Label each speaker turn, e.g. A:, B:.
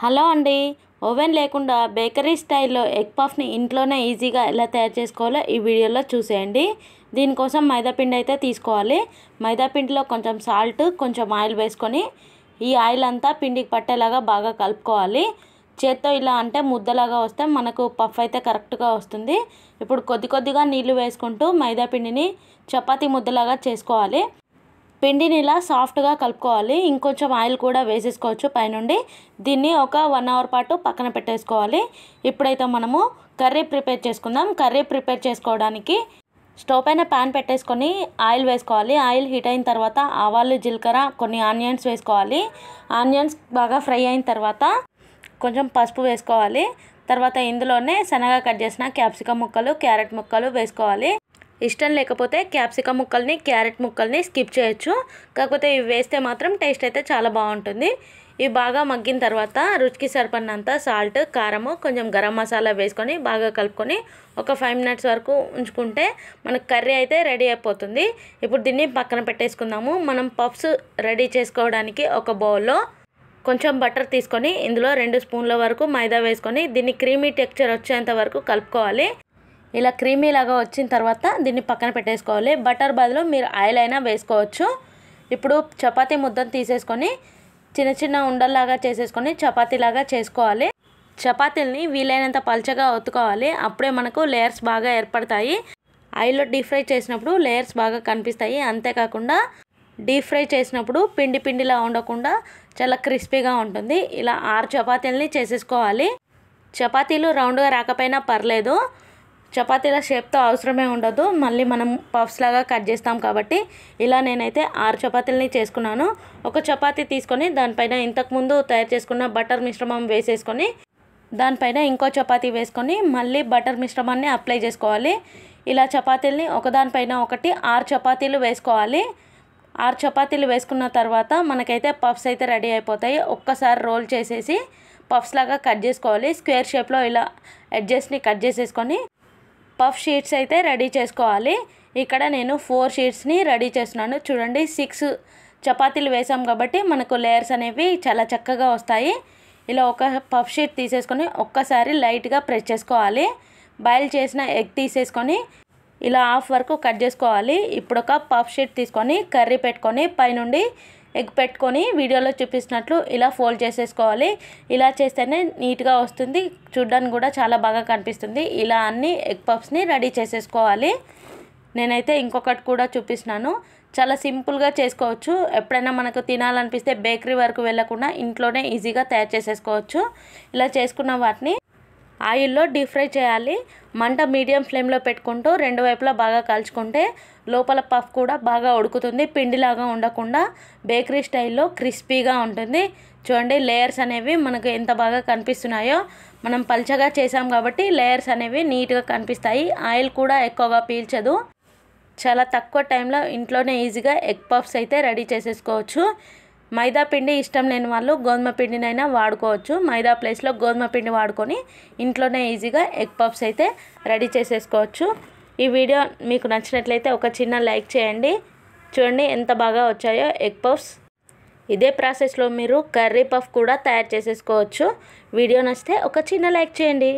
A: hello అండి oven లేకుండా bakery స్టైల్లో ఎగ్ పఫ్ని ఇంట్లోనే ఈజీగా ఎలా తయారు చేసుకోవాలో ఈ వీడియోలో చూసేయండి దీనికోసం మైదాపిండి అయితే తీసుకోవాలి మైదాపిండిలో కొంచెం సాల్ట్ కొంచెం ఆయిల్ వేసుకొని ఈ ఆయిల్ అంతా పిండికి పట్టేలాగా బాగా కలుపుకోవాలి చేత్తో ఇలా అంటే ముద్దలాగా వస్తే మనకు పఫ్ అయితే కరెక్ట్గా వస్తుంది ఇప్పుడు కొద్ది కొద్దిగా నీళ్లు వేసుకుంటూ మైదాపిండిని చపాతీ ముద్దలాగా చేసుకోవాలి పిండిని ఇలా సాఫ్ట్గా కలుపుకోవాలి ఇంకొంచెం ఆయిల్ కూడా వేసేసుకోవచ్చు పైనుండి దీన్ని ఒక వన్ అవర్ పాటు పక్కన పెట్టేసుకోవాలి ఇప్పుడైతే మనము కర్రీ ప్రిపేర్ చేసుకుందాం కర్రీ ప్రిపేర్ చేసుకోవడానికి స్టవ్ పైన ప్యాన్ పెట్టేసుకొని ఆయిల్ వేసుకోవాలి ఆయిల్ హీట్ అయిన తర్వాత ఆవాలు జీలకర్ర కొన్ని ఆనియన్స్ వేసుకోవాలి ఆనియన్స్ బాగా ఫ్రై అయిన తర్వాత కొంచెం పసుపు వేసుకోవాలి తర్వాత ఇందులోనే శనగ కట్ చేసిన క్యాప్సికమ్ ముక్కలు క్యారెట్ ముక్కలు వేసుకోవాలి ఇష్టం లేకపోతే క్యాప్సికమ్ ముక్కల్ని క్యారెట్ ముక్కల్ని స్కిప్ చేయొచ్చు కాకపోతే ఇవి వేస్తే మాత్రం టేస్ట్ అయితే చాలా బాగుంటుంది ఇవి బాగా మగ్గిన తర్వాత రుచికి సరిపడినంత సాల్ట్ కారము కొంచెం గరం మసాలా వేసుకొని బాగా కలుపుకొని ఒక ఫైవ్ మినిట్స్ వరకు ఉంచుకుంటే మనకు కర్రీ అయితే రెడీ అయిపోతుంది ఇప్పుడు దీన్ని పక్కన పెట్టేసుకుందాము మనం పఫ్స్ రెడీ చేసుకోవడానికి ఒక బౌల్లో కొంచెం బటర్ తీసుకొని ఇందులో రెండు స్పూన్ల వరకు మైదా వేసుకొని దీన్ని క్రీమీ టెక్చర్ వచ్చేంత వరకు కలుపుకోవాలి ఇలా క్రీమీలాగా వచ్చిన తర్వాత దీన్ని పక్కన పెట్టేసుకోవాలి బటర్ బదులు మీరు ఆయిల్ అయినా వేసుకోవచ్చు ఇప్పుడు చపాతీ ముద్దను తీసేసుకొని చిన్న చిన్న ఉండల్లాగా చేసేసుకొని చపాతీలాగా చేసుకోవాలి చపాతీలని వీలైనంత పల్చగా ఒత్తుకోవాలి అప్పుడే మనకు లేయర్స్ బాగా ఏర్పడతాయి ఆయిల్లో డీప్ ఫ్రై చేసినప్పుడు లేయర్స్ బాగా కనిపిస్తాయి అంతేకాకుండా డీప్ ఫ్రై చేసినప్పుడు పిండి పిండిలా ఉండకుండా చాలా క్రిస్పీగా ఉంటుంది ఇలా ఆరు చపాతీలని చేసేసుకోవాలి చపాతీలు రౌండ్గా రాకపోయినా పర్లేదు చపాతీల షేప్తో అవసరమే ఉండదు మళ్ళీ మనం పఫ్స్ లాగా కట్ చేస్తాం కాబట్టి ఇలా నేనైతే ఆరు చపాతీలని చేసుకున్నాను ఒక చపాతీ తీసుకొని దానిపైన ఇంతకుముందు తయారు చేసుకున్న బటర్ మిశ్రమం వేసేసుకొని దానిపైన ఇంకో చపాతీ వేసుకొని మళ్ళీ బటర్ మిశ్రమాన్ని అప్లై చేసుకోవాలి ఇలా చపాతీలని ఒకదానిపైన ఒకటి ఆరు చపాతీలు వేసుకోవాలి ఆరు చపాతీలు వేసుకున్న తర్వాత మనకైతే పఫ్స్ అయితే రెడీ అయిపోతాయి ఒక్కసారి రోల్ చేసేసి పఫ్స్ లాగా కట్ చేసుకోవాలి స్క్వేర్ షేప్లో ఇలా అడ్జస్ట్ని కట్ చేసేసుకొని పఫ్ షీట్స్ అయితే రెడీ చేసుకోవాలి ఇక్కడ నేను ఫోర్ షీట్స్ని రెడీ చేస్తున్నాను చూడండి సిక్స్ చపాతీలు వేసాం కాబట్టి మనకు లేయర్స్ అనేవి చాలా చక్కగా వస్తాయి ఇలా ఒక పఫ్ షీట్ తీసేసుకొని ఒక్కసారి లైట్గా ప్రెస్ చేసుకోవాలి బాయిల్ చేసిన ఎగ్ తీసేసుకొని ఇలా హాఫ్ వరకు కట్ చేసుకోవాలి ఇప్పుడు ఒక పఫ్ షీట్ తీసుకొని కర్రీ పెట్టుకొని పైనుండి ఎగ్ పెట్టుకొని వీడియోలో చూపిస్తున్నట్లు ఇలా ఫోల్డ్ చేసేసుకోవాలి ఇలా చేస్తేనే నీట్గా వస్తుంది చూడడానికి కూడా చాలా బాగా కనిపిస్తుంది ఇలా అన్ని ఎగ్ పఫ్స్ని రెడీ చేసేసుకోవాలి నేనైతే ఇంకొకటి కూడా చూపిస్తున్నాను చాలా సింపుల్గా చేసుకోవచ్చు ఎప్పుడైనా మనకు తినాలనిపిస్తే బేకరీ వరకు వెళ్ళకుండా ఇంట్లోనే ఈజీగా తయారు చేసేసుకోవచ్చు ఇలా చేసుకున్న వాటిని ఆయిల్లో డీప్ ఫ్రై చేయాలి మంట మీడియం ఫ్లేమ్లో పెట్టుకుంటూ రెండు వైపులా బాగా కలుచుకుంటే లోపల పఫ్ కూడా బాగా ఉడుకుతుంది పిండిలాగా ఉండకుండా బేకరీ స్టైల్లో క్రిస్పీగా ఉంటుంది చూడండి లేయర్స్ అనేవి మనకు ఎంత బాగా కనిపిస్తున్నాయో మనం పల్చగా చేసాం కాబట్టి లేయర్స్ అనేవి నీట్గా కనిపిస్తాయి ఆయిల్ కూడా ఎక్కువగా పీల్చదు చాలా తక్కువ టైంలో ఇంట్లోనే ఈజీగా ఎగ్ పఫ్స్ అయితే రెడీ చేసేసుకోవచ్చు మైదా పిండి ఇష్టం లేని వాళ్ళు గోధుమ పిండినైనా వాడుకోవచ్చు మైదా ప్లేస్లో గోధుమ పిండి వాడుకొని ఇంట్లోనే ఈజీగా ఎగ్ పఫ్స్ అయితే రెడీ చేసేసుకోవచ్చు ఈ వీడియో మీకు నచ్చినట్లయితే ఒక చిన్న లైక్ చేయండి చూడండి ఎంత బాగా వచ్చాయో ఎగ్ పఫ్స్ ఇదే ప్రాసెస్లో మీరు కర్రీ పఫ్ కూడా తయారు చేసేసుకోవచ్చు వీడియో నచ్చితే ఒక చిన్న లైక్ చేయండి